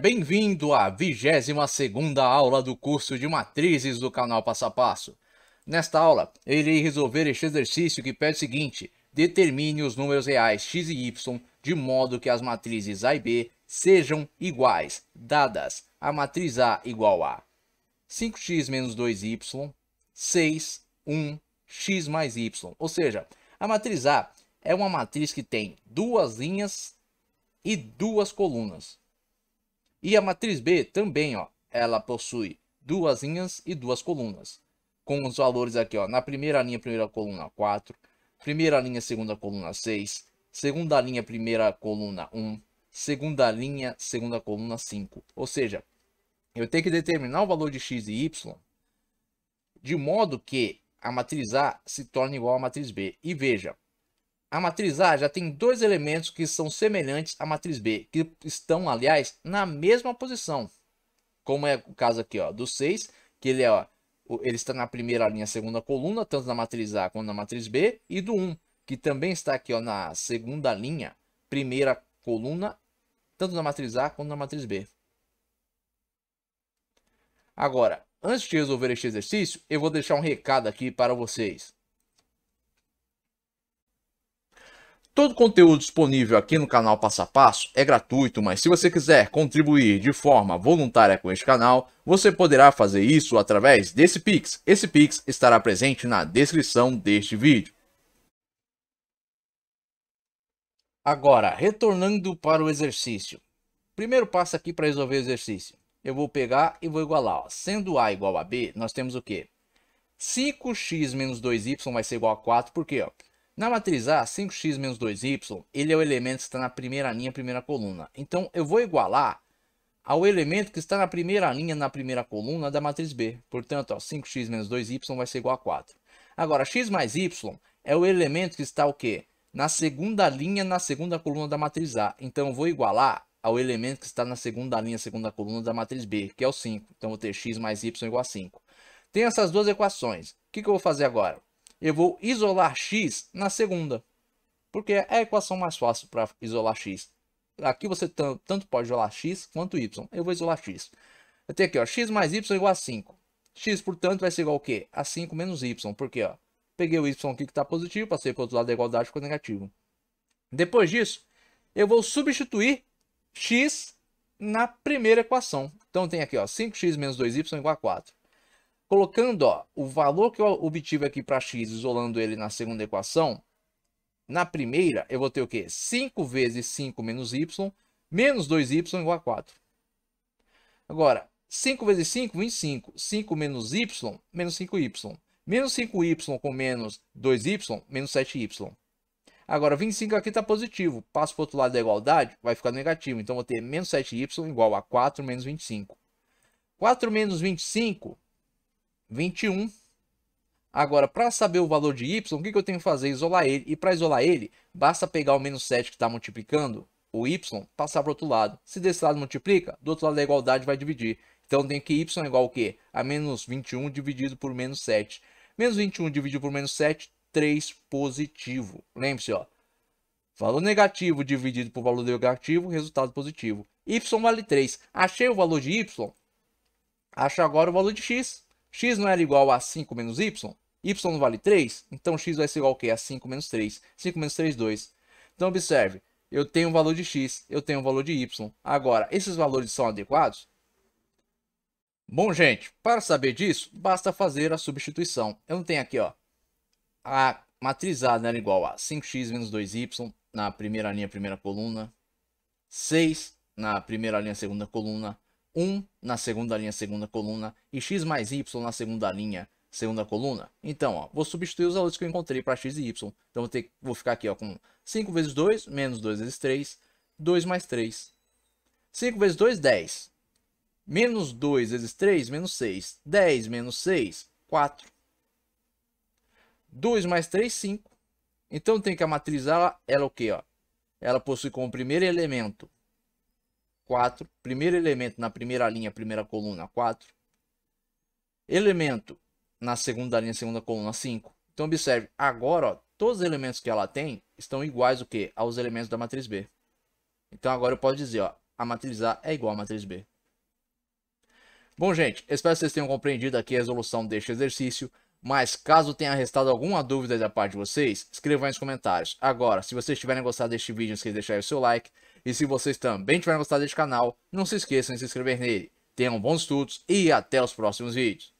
Bem-vindo à 22ª aula do curso de matrizes do canal Passo a Passo. Nesta aula, irei resolver este exercício que pede o seguinte, determine os números reais x e y de modo que as matrizes A e B sejam iguais, dadas a matriz A igual a 5x menos 2y, 6, 1, x mais y. Ou seja, a matriz A é uma matriz que tem duas linhas e duas colunas. E a matriz B também, ó, ela possui duas linhas e duas colunas, com os valores aqui, ó, na primeira linha, primeira coluna 4, primeira linha, segunda coluna 6, segunda linha, primeira coluna 1, segunda linha, segunda coluna 5. Ou seja, eu tenho que determinar o valor de x e y de modo que a matriz A se torne igual à matriz B. E veja, a matriz A já tem dois elementos que são semelhantes à matriz B, que estão, aliás, na mesma posição. Como é o caso aqui ó, do 6, que ele, é, ó, ele está na primeira linha, segunda coluna, tanto na matriz A quanto na matriz B, e do 1, que também está aqui ó, na segunda linha, primeira coluna, tanto na matriz A quanto na matriz B. Agora, antes de resolver este exercício, eu vou deixar um recado aqui para vocês. Todo o conteúdo disponível aqui no canal Passo a Passo é gratuito, mas se você quiser contribuir de forma voluntária com este canal, você poderá fazer isso através desse Pix. Esse Pix estará presente na descrição deste vídeo. Agora, retornando para o exercício. Primeiro passo aqui para resolver o exercício. Eu vou pegar e vou igualar. Ó. Sendo A igual a B, nós temos o quê? 5x menos 2y vai ser igual a 4, por quê? Ó? Na matriz A, 5x menos 2y, ele é o elemento que está na primeira linha, primeira coluna. Então, eu vou igualar ao elemento que está na primeira linha, na primeira coluna da matriz B. Portanto, ó, 5x menos 2y vai ser igual a 4. Agora, x mais y é o elemento que está o quê? Na segunda linha, na segunda coluna da matriz A. Então, eu vou igualar ao elemento que está na segunda linha, segunda coluna da matriz B, que é o 5. Então, vou ter x mais y é igual a 5. Tem essas duas equações. O que, que eu vou fazer agora? eu vou isolar x na segunda, porque é a equação mais fácil para isolar x. Aqui você tanto pode isolar x quanto y. Eu vou isolar x. Eu tenho aqui, ó, x mais y é igual a 5. x, portanto, vai ser igual a quê? A 5 menos y, porque ó, peguei o y aqui que está positivo, passei para o outro lado da igualdade, ficou negativo. Depois disso, eu vou substituir x na primeira equação. Então, tem aqui ó, 5x menos 2y é igual a 4 colocando ó, o valor que eu obtive aqui para x, isolando ele na segunda equação, na primeira eu vou ter o quê? 5 vezes 5 menos y, menos 2y igual a 4. Agora, 5 vezes 5, 25. 5 menos y, menos 5y. Menos 5y com menos 2y, menos 7y. Agora, 25 aqui está positivo. Passo para o outro lado da igualdade, vai ficar negativo. Então, vou ter menos 7y igual a 4 menos 25. 4 menos 25 21. Agora, para saber o valor de y, o que, que eu tenho que fazer? Isolar ele. E para isolar ele, basta pegar o menos 7 que está multiplicando, o y, passar para o outro lado. Se desse lado multiplica, do outro lado da igualdade vai dividir. Então tenho que y é igual ao quê? A menos 21 dividido por menos 7. Menos 21 dividido por menos 7, 3 positivo. Lembre-se, ó. Valor negativo dividido por valor negativo, resultado positivo. Y vale 3. Achei o valor de Y? Acha agora o valor de X x não era é igual a 5 menos y, y não vale 3, então x vai ser igual a quê? A 5 menos 3. 5 menos 3, 2. Então, observe, eu tenho o valor de x, eu tenho o valor de y. Agora, esses valores são adequados? Bom, gente, para saber disso, basta fazer a substituição. Eu não tenho aqui, ó, a matriz A não era igual a 5x menos 2y na primeira linha, primeira coluna, 6 na primeira linha, segunda coluna, 1 na segunda linha, segunda coluna, e x mais y na segunda linha, segunda coluna. Então, ó, vou substituir os valores que eu encontrei para x e y. Então, vou, ter, vou ficar aqui ó, com 5 vezes 2, menos 2 vezes 3, 2 mais 3. 5 vezes 2, 10. Menos 2 vezes 3, menos 6. 10 menos 6, 4. 2 mais 3, 5. Então, tem que a matriz ela, ela é o quê? Ó? Ela possui como primeiro elemento 4. Primeiro elemento na primeira linha, primeira coluna, 4. Elemento na segunda linha, segunda coluna, 5. Então observe, agora ó, todos os elementos que ela tem estão iguais o quê? aos elementos da matriz B. Então agora eu posso dizer, ó, a matriz A é igual à matriz B. Bom, gente, espero que vocês tenham compreendido aqui a resolução deste exercício. Mas caso tenha restado alguma dúvida da parte de vocês, escrevam aí nos comentários. Agora, se vocês tiverem gostado deste vídeo, não esqueça de deixar o seu like. E se vocês também tiverem gostado deste canal, não se esqueçam de se inscrever nele. Tenham bons estudos e até os próximos vídeos.